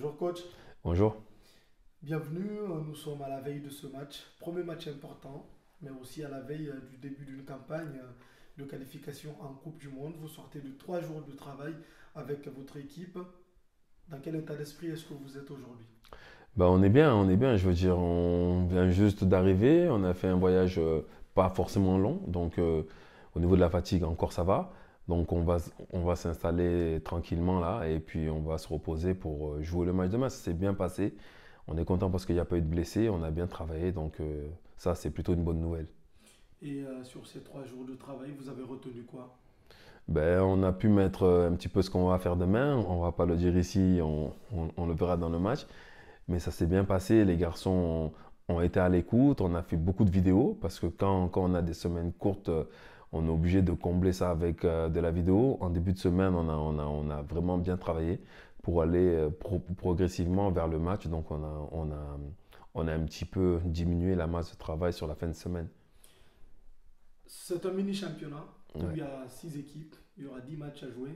Bonjour coach. Bonjour. Bienvenue, euh, nous sommes à la veille de ce match. Premier match important, mais aussi à la veille euh, du début d'une campagne euh, de qualification en Coupe du Monde. Vous sortez de trois jours de travail avec votre équipe. Dans quel état d'esprit est-ce que vous êtes aujourd'hui bah, on est bien, on est bien. Je veux dire, on vient juste d'arriver. On a fait un voyage pas forcément long. Donc, au niveau de la fatigue, encore ça va. Donc on va, on va s'installer tranquillement là et puis on va se reposer pour euh, jouer le match demain. Ça s'est bien passé. On est content parce qu'il n'y a pas eu de blessés, on a bien travaillé, donc euh, ça c'est plutôt une bonne nouvelle. Et euh, sur ces trois jours de travail, vous avez retenu quoi ben, on a pu mettre un petit peu ce qu'on va faire demain. On va pas le dire ici, on, le verra dans le match. Mais ça s'est bien passé. Les garçons ont, été à l'écoute. On a fait beaucoup de vidéos parce que quand, quand on a des semaines courtes, on est obligé de combler ça avec euh, de la vidéo. En début de semaine, on a, on a, vraiment bien travaillé pour aller euh, progressivement vers le match. Donc, on a, on, a, un petit peu diminué la masse de travail sur la fin de semaine. C'est un mini championnat il y a six équipes, il y aura dix matchs à jouer.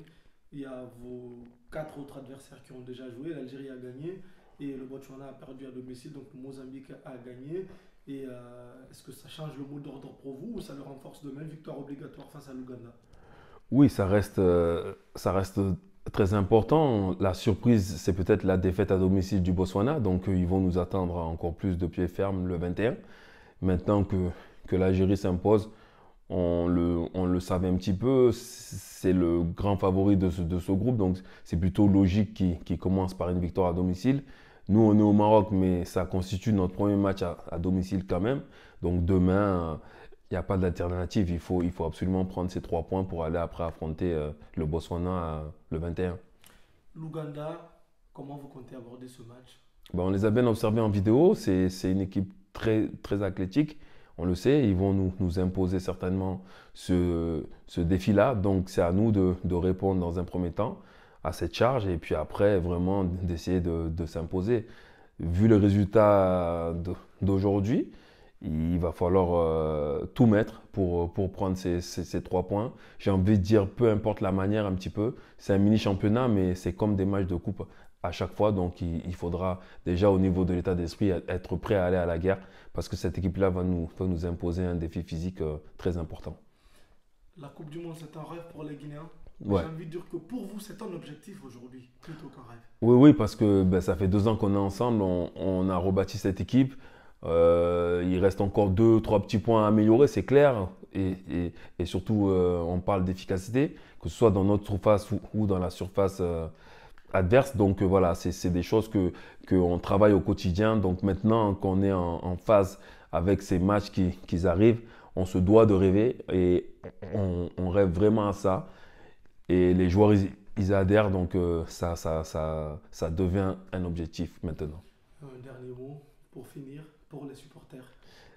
Il y a vos quatre autres adversaires qui ont déjà joué. L'Algérie a gagné et le Botswana a perdu à domicile, donc Mozambique a gagné. Et euh, est-ce que ça change le mot d'ordre pour vous ou ça le renforce de même Victoire obligatoire face à l'Ouganda Oui, ça reste, euh, ça reste très important. La surprise, c'est peut-être la défaite à domicile du Botswana. Donc, euh, ils vont nous attendre encore plus de pied ferme le 21. Maintenant que, que l'Algérie s'impose, on le, on le, savait un petit peu. C'est le grand favori de ce, de ce groupe. Donc, c'est plutôt logique qu'il qu commence par une victoire à domicile. Nous, on est au Maroc, mais ça constitue notre premier match à, domicile quand même. Donc demain, il euh, n'y a pas d'alternative. Il faut, il faut absolument prendre ces trois points pour aller après affronter euh, le Botswana euh, le 21. L'Ouganda, comment vous comptez aborder ce match ben, On les a bien observés en vidéo. C'est une équipe très, très athlétique on le sait, ils vont nous, nous imposer certainement ce, ce défi-là. Donc c'est à nous de, de, répondre dans un premier temps à cette charge et puis après vraiment d'essayer de, s'imposer. Vu le résultat d'aujourd'hui, il va falloir euh, tout mettre pour, pour prendre ces, ces, trois points. J'ai envie de dire, peu importe la manière un petit peu, c'est un mini championnat, mais c'est comme des matchs de coupe à chaque fois. Donc il, faudra déjà au niveau de l'état d'esprit être prêt à aller à la guerre parce que cette équipe-là va nous, va nous imposer un défi physique euh, très important. La Coupe du Monde, c'est un rêve pour les Guinéens j'ai envie de dire que pour vous, c'est un objectif aujourd'hui, plutôt qu'un rêve. Oui, parce que ben, ça fait deux ans qu'on est ensemble, on, a rebâti cette équipe. Euh, il reste encore deux, trois petits points à améliorer, c'est clair. Et, surtout, euh, on parle d'efficacité, que ce soit dans notre surface ou, dans la surface euh, adverse. Donc voilà, c'est des choses qu'on que travaille au quotidien. Donc maintenant qu'on est en, phase avec ces matchs qui, arrivent, on se doit de rêver et on rêve vraiment à ça. Et les joueurs, ils, adhèrent, donc euh, ça, ça, ça, ça devient un objectif maintenant. Un dernier mot pour finir, pour les supporters.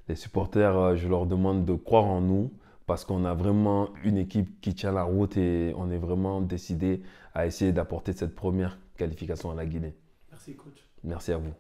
Les supporters, euh, je leur demande de croire en nous parce qu'on a vraiment une équipe qui tient la route et on est vraiment décidé à essayer d'apporter cette première qualification à la Guinée. Merci coach. Merci à vous.